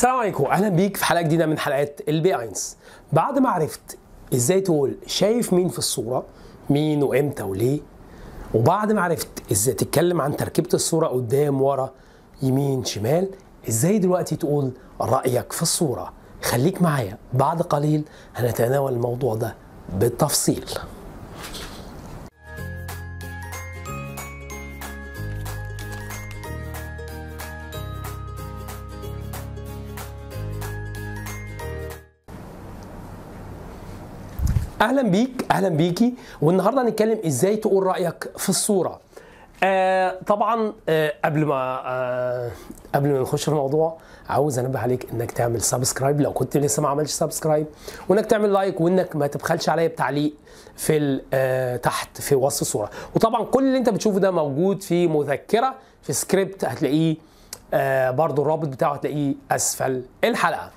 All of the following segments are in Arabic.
السلام عليكم اهلا بيك في حلقه جديده من حلقات البي اينس بعد ما عرفت ازاي تقول شايف مين في الصوره مين وامتى وليه وبعد ما عرفت ازاي تتكلم عن تركيبه الصوره قدام ورا يمين شمال ازاي دلوقتي تقول رايك في الصوره خليك معايا بعد قليل هنتناول الموضوع ده بالتفصيل اهلا بيك اهلا بيكي والنهارده هنتكلم ازاي تقول رايك في الصوره آه طبعا آه قبل ما آه قبل ما نخش في الموضوع عاوز انبه عليك انك تعمل سبسكرايب لو كنت لسه ما عملتش سبسكرايب وانك تعمل لايك وانك ما تبخلش عليا بتعليق في آه تحت في وصف الصوره وطبعا كل اللي انت بتشوفه ده موجود في مذكره في سكريبت هتلاقيه آه برضو الرابط بتاعه هتلاقيه اسفل الحلقه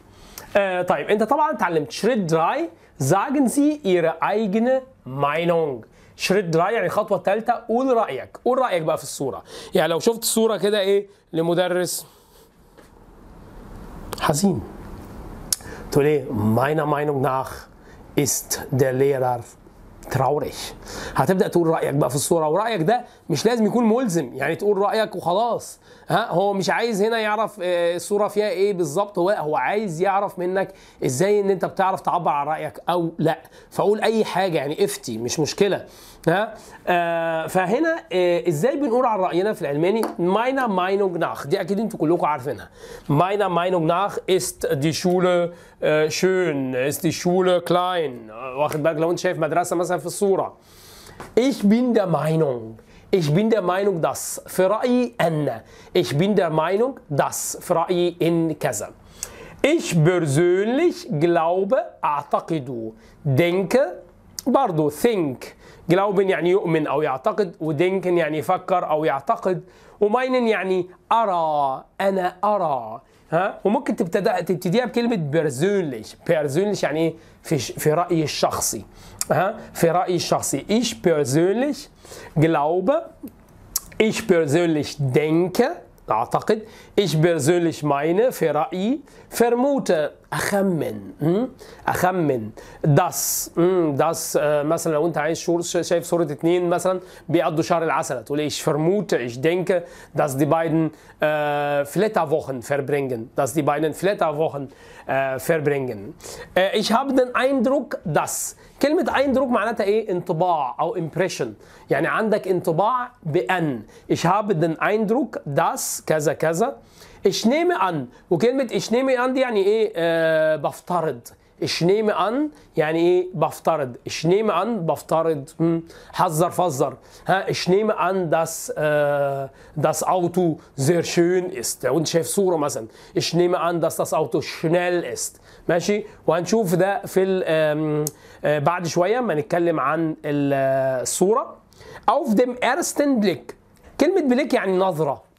آه طيب انت طبعا اتعلمت شريد دراي Sagen Sie Ihre eigene Meinung. شريط 3 يعني الخطوه الثالثه قول رايك قول رايك بقى في الصوره يعني لو شفت صوره كده ايه لمدرس حزين تقول ايه ماينا ماينونج ناخ ist der Lehrer تراوري هتبدا تقول رايك بقى في الصوره ورايك ده مش لازم يكون ملزم يعني تقول رايك وخلاص ها هو مش عايز هنا يعرف آه، الصوره فيها ايه بالظبط هو هو عايز يعرف منك ازاي ان انت بتعرف تعبر عن رايك او لا فقول اي حاجه يعني افتي مش مشكله ها آه فهنا آه ازاي بنقول عن راينا في الالماني ماينا ماينونغ ناخ دي اكيد انتوا كلكم عارفينها ماينا ماينونغ ناخ است دي Schule Äh, schön, ist die Schule klein, Ich bin der Meinung, ich bin der Meinung, dass في رأيي أن ich bin der Meinung, dass في رأيي in كذا. Ich persönlich glaube, أعتقد, denke, برضو think glauben يعني يؤمن أو يعتقد وdenken يعني يفكر أو يعتقد وmeinen يعني أرى أنا أرى ها وممكن تبتدأ تبتديها بكلمه بيرزونليش بيرزونليش يعني ايه في في رايي الشخصي ها في رايي الشخصي ايش بيرزونليش جلاوبه ايش بيرزونليش دينكه أعتقد إيش بيرزوليش معينة في رأيي فرموت أخمن أخمن داس داس آه، مثلا لو أنت عايز شور شايف صورة اثنين مثلا بيقضوا شهر العسل تقول إيش فرموت إيش دينك داس دي بايدن آه، فليتا وخن فيربرينجن داس دي بايدن فليتا وخن آه، فيربرينجن إيش هاب دن أيندروك داس كلمة أيندروك معناتها إيه انطباع أو امبريشن يعني عندك انطباع بأن إيش هاب دن أيندروك داس شخص كذا كذا اشنيمي ان وكلمه اشنيمي ان دي يعني ايه آه بفترض اشنيمي ان يعني ايه بفترض اشنيمي ان بفترض حذر فذر ها اشنيمي ان داس آه داس اوتو زير شون است وانت شايف صوره مثلا اشنيمي ان داس داس اوتو شنال است ماشي وهنشوف ده في آه بعد شويه ما نتكلم عن الصوره آه، اوف ديم ارستن بليك كلمه بليك يعني نظره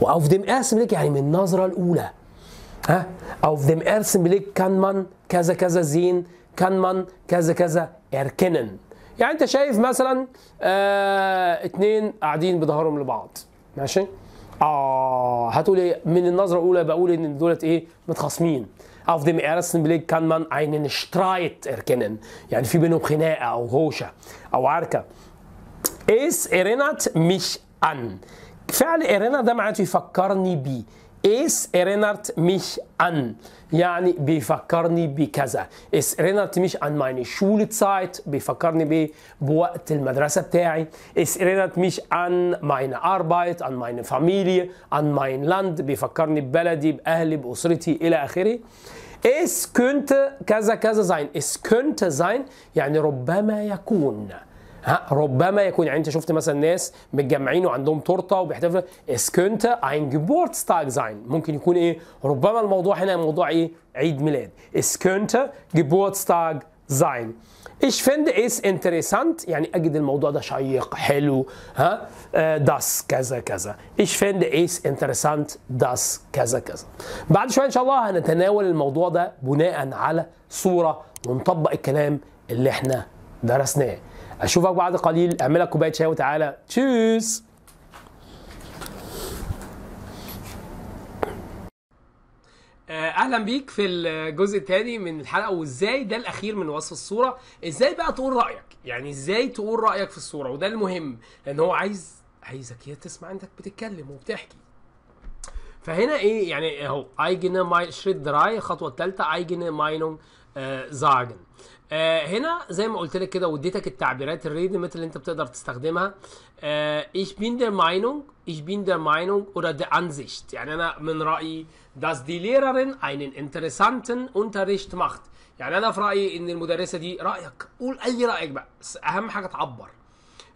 واوف ديم إرسم ملك يعني من النظره الاولى ها اوف ديم إرسم ملك كان من كذا كذا زين كان من كذا كذا اركنن يعني انت شايف مثلا آه اتنين قاعدين بظهرهم لبعض ماشي اه هتقول ايه من النظره الاولى بقول ان دولت ايه متخاصمين أوف dem إرسم Blick كان من einen شترايت إركنن يعني في بينهم خناقة أو هوشة أو عركة. إيس erinnert مش أن فعل إرينارد ده معناته يفكرني بيه اس إرينارد مش ان يعني بيفكرني بكذا es مش ان an شول زايت بيفكرني ب بوقت المدرسة بتاعي اس erinnert مش ان ماين اربايت ان ماين فاميلي ان ماين لاند بيفكرني ببلدي بأهلي بأسرتي إلى آخره اس كنت كذا كذا زين اس كنت زين يعني ربما يكون ها ربما يكون يعني انت شفت مثلا ناس متجمعين وعندهم تورته وبيحتفلوا اسكنت اين جيبورتستاج زاين ممكن يكون ايه ربما الموضوع هنا موضوع ايه عيد ميلاد اسكنت جيبورتستاج زاين ايش فند اس انتريسانت يعني أجد الموضوع ده شيق حلو ها داس آه، كذا كذا ايش فند اس انتريسانت داس كذا كذا بعد شوية إن شاء الله هنتناول الموضوع ده بناء على صورة ونطبق الكلام اللي احنا درسناه اشوفك بعد قليل اعمل لك كوبايه شاي وتعالى تشيس آه، اهلا بيك في الجزء الثاني من الحلقه وازاي ده الاخير من وصف الصوره ازاي بقى تقول رايك يعني ازاي تقول رايك في الصوره وده المهم لان هو عايز عايزك هي تسمع انك بتتكلم وبتحكي فهنا ايه يعني اهو ايجن ماين شريد دراي الخطوه الثالثه ايجن ماينون زاجن آه، هنا زي ما قلت لك كده واديتك التعبيرات الريد مثل اللي انت بتقدر تستخدمها ايش آه، بين bin ماينونج ايش بين bin ماينونج Meinung oder der يعني انا من رايي dass die Lehrerin einen interessanten Unterricht macht يعني انا في رايي ان المدرسه دي رايك قول اي رايك بقى بس اهم حاجه تعبر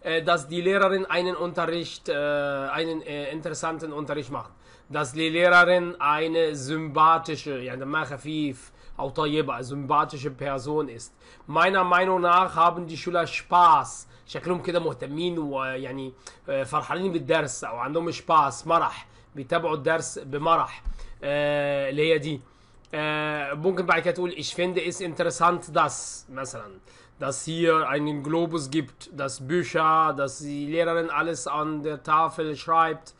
آه، dass die Lehrerin einen Unterricht äh, einen اونتريشت interessanten Unterricht macht dass die Lehrerin eine sympathische, ja, Machafif, auch طيبة, sympathische Person ist. Meiner Meinung nach haben die Schüler Spaß. شكلهم كده مهتمين ويعني فرحانين بالدرس او عندهم سباس مرح بيتابعوا الدرس بمرح اللي هي دي ممكن بعد كده تقول ich finde es interessant dass مثلا dass hier einen Globus gibt, dass Bücher, dass die Lehrerin alles an der Tafel schreibt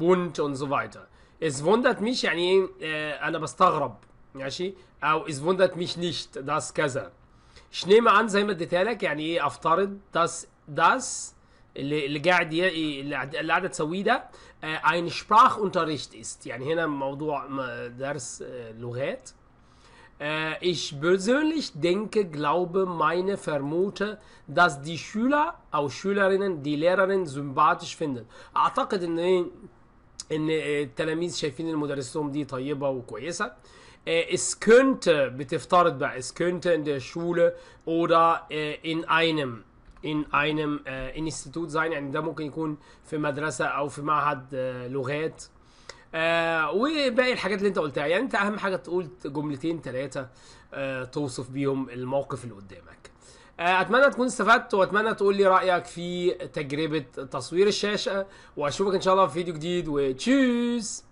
بنت und so weiter. Es wundert mich, يعني, äh, ماشي أو es wundert mich nicht, dass كذا. Ich nehme زي ما اديتها لك يعني إيه أفترض dass das اللي اللي قاعد اللي قاعده تسويه ده ein Sprachunterricht ist يعني هنا موضوع درس لغات ich persönlich denke, glaube, meine, vermute, dass die Schüler, auch Schülerinnen, die Lehrerin sympathisch finden. أعتقد إن ان آه، التلاميذ شايفين ان مدرستهم دي طيبه وكويسه آه، اسكنت بتفترض بقى اسكنت könnte شول der Schule oder in einem in einem انستيتوت آه، sein يعني ده ممكن يكون في مدرسه او في معهد لغات آه وباقي الحاجات اللي انت قلتها يعني انت اهم حاجه تقول جملتين ثلاثه آه توصف بيهم الموقف اللي قدامك آه، اتمنى تكون استفدت واتمنى تقول لي رايك في تجربه تصوير الشاشه واشوفك ان شاء الله في فيديو جديد وتشيس